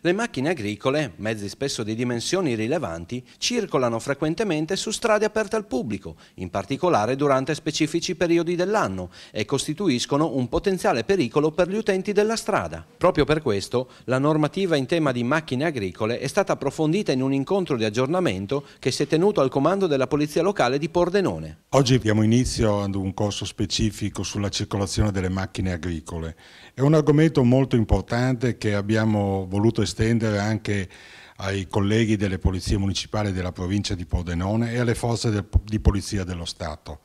Le macchine agricole, mezzi spesso di dimensioni rilevanti, circolano frequentemente su strade aperte al pubblico, in particolare durante specifici periodi dell'anno, e costituiscono un potenziale pericolo per gli utenti della strada. Proprio per questo, la normativa in tema di macchine agricole è stata approfondita in un incontro di aggiornamento che si è tenuto al comando della Polizia Locale di Pordenone. Oggi abbiamo inizio ad un corso specifico sulla circolazione delle macchine agricole. È un argomento molto importante che abbiamo voluto estendere anche ai colleghi delle polizie municipali della provincia di Pordenone e alle forze del, di polizia dello Stato.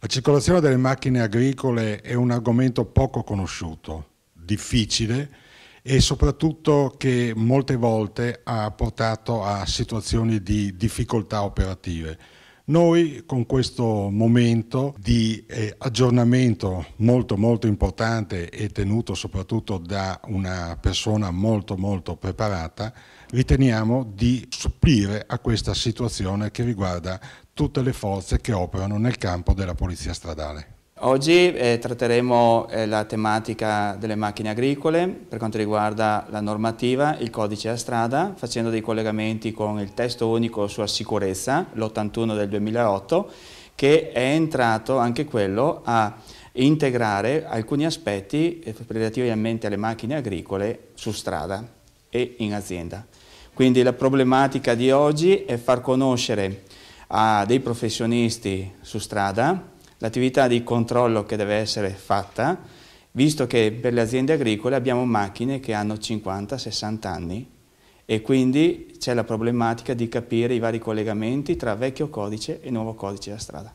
La circolazione delle macchine agricole è un argomento poco conosciuto, difficile e soprattutto che molte volte ha portato a situazioni di difficoltà operative. Noi con questo momento di eh, aggiornamento molto molto importante e tenuto soprattutto da una persona molto molto preparata, riteniamo di supplire a questa situazione che riguarda tutte le forze che operano nel campo della polizia stradale. Oggi eh, tratteremo eh, la tematica delle macchine agricole per quanto riguarda la normativa, il codice a strada, facendo dei collegamenti con il testo unico sulla sicurezza, l'81 del 2008, che è entrato anche quello a integrare alcuni aspetti eh, relativamente alle macchine agricole su strada e in azienda. Quindi la problematica di oggi è far conoscere a dei professionisti su strada l'attività di controllo che deve essere fatta, visto che per le aziende agricole abbiamo macchine che hanno 50-60 anni e quindi c'è la problematica di capire i vari collegamenti tra vecchio codice e nuovo codice della strada.